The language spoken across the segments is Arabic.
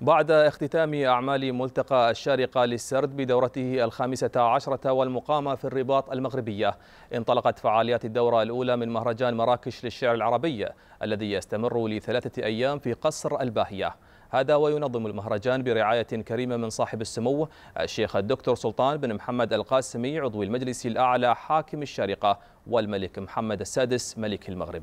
بعد اختتام أعمال ملتقى الشارقة للسرد بدورته الخامسة عشرة والمقامة في الرباط المغربية انطلقت فعاليات الدورة الأولى من مهرجان مراكش للشعر العربي الذي يستمر لثلاثة أيام في قصر الباهية هذا وينظم المهرجان برعاية كريمة من صاحب السمو الشيخ الدكتور سلطان بن محمد القاسمي عضو المجلس الأعلى حاكم الشارقة والملك محمد السادس ملك المغرب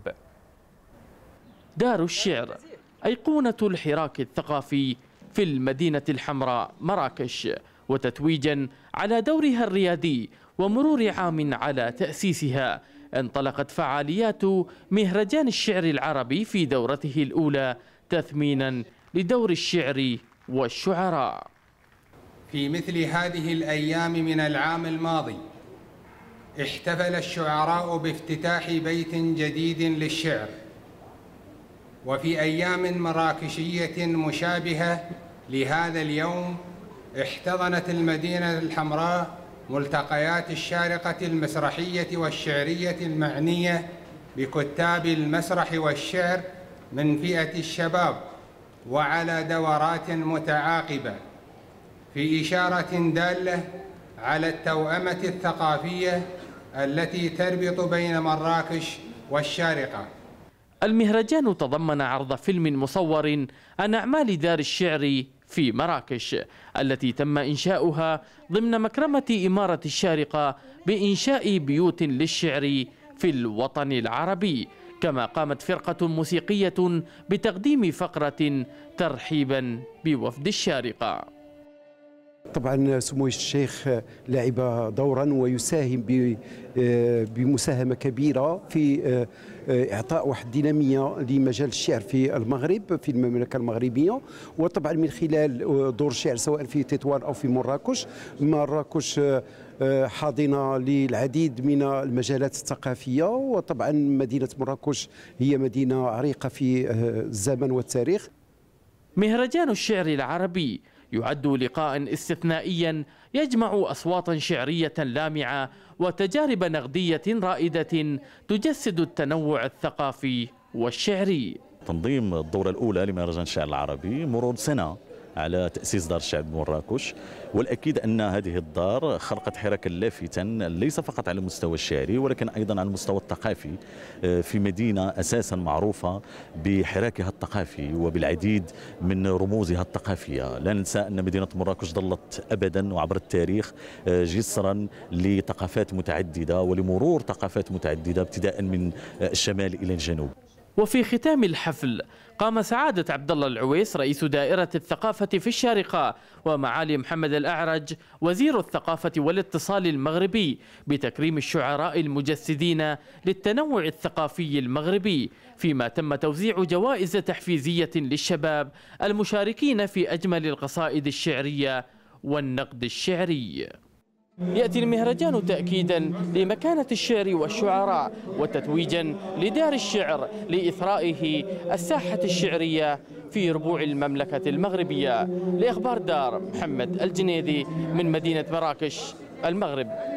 دار الشعر أيقونة الحراك الثقافي في المدينة الحمراء مراكش وتتويجا على دورها الريادي ومرور عام على تأسيسها انطلقت فعاليات مهرجان الشعر العربي في دورته الأولى تثمينا لدور الشعر والشعراء في مثل هذه الأيام من العام الماضي احتفل الشعراء بافتتاح بيت جديد للشعر وفي أيام مراكشية مشابهة لهذا اليوم احتضنت المدينة الحمراء ملتقيات الشارقة المسرحية والشعرية المعنية بكتاب المسرح والشعر من فئة الشباب وعلى دورات متعاقبة في إشارة دالة على التوأمة الثقافية التي تربط بين مراكش والشارقة المهرجان تضمن عرض فيلم مصور عن أعمال دار الشعر في مراكش التي تم إنشاؤها ضمن مكرمة إمارة الشارقة بإنشاء بيوت للشعر في الوطن العربي كما قامت فرقة موسيقية بتقديم فقرة ترحيبا بوفد الشارقة طبعا سمو الشيخ لعب دورا ويساهم بمساهمه كبيره في اعطاء واحد الديناميه لمجال الشعر في المغرب في المملكه المغربيه وطبعا من خلال دور الشعر سواء في تطوان او في مراكش مراكش حاضنه للعديد من المجالات الثقافيه وطبعا مدينه مراكش هي مدينه عريقه في الزمن والتاريخ مهرجان الشعر العربي يعد لقاء استثنائيا يجمع أصواتا شعرية لامعة وتجارب نقدية رائدة تجسد التنوع الثقافي والشعري تنظيم الدورة الأولى لمهرجان الشعر العربي مرور سنة على تأسيس دار الشعب بمراكش والأكيد أن هذه الدار خلقت حراكا لافتا ليس فقط على المستوى الشعري ولكن أيضا على المستوى الثقافي آه، في مدينة أساسا معروفة بحراكها الثقافي وبالعديد من رموزها الثقافية لا ننسى أن مدينة مراكش ظلت أبدا وعبر التاريخ آه، جسرا لثقافات متعددة ولمرور ثقافات متعددة ابتداء من آه، الشمال إلى الجنوب وفي ختام الحفل قام سعادة عبد الله العويس رئيس دائرة الثقافة في الشارقة ومعالي محمد الأعرج وزير الثقافة والاتصال المغربي بتكريم الشعراء المجسدين للتنوع الثقافي المغربي فيما تم توزيع جوائز تحفيزية للشباب المشاركين في أجمل القصائد الشعرية والنقد الشعري يأتي المهرجان تأكيدا لمكانة الشعر والشعراء وتتويجا لدار الشعر لإثرائه الساحة الشعرية في ربوع المملكة المغربية لإخبار دار محمد الجنيدي من مدينة مراكش المغرب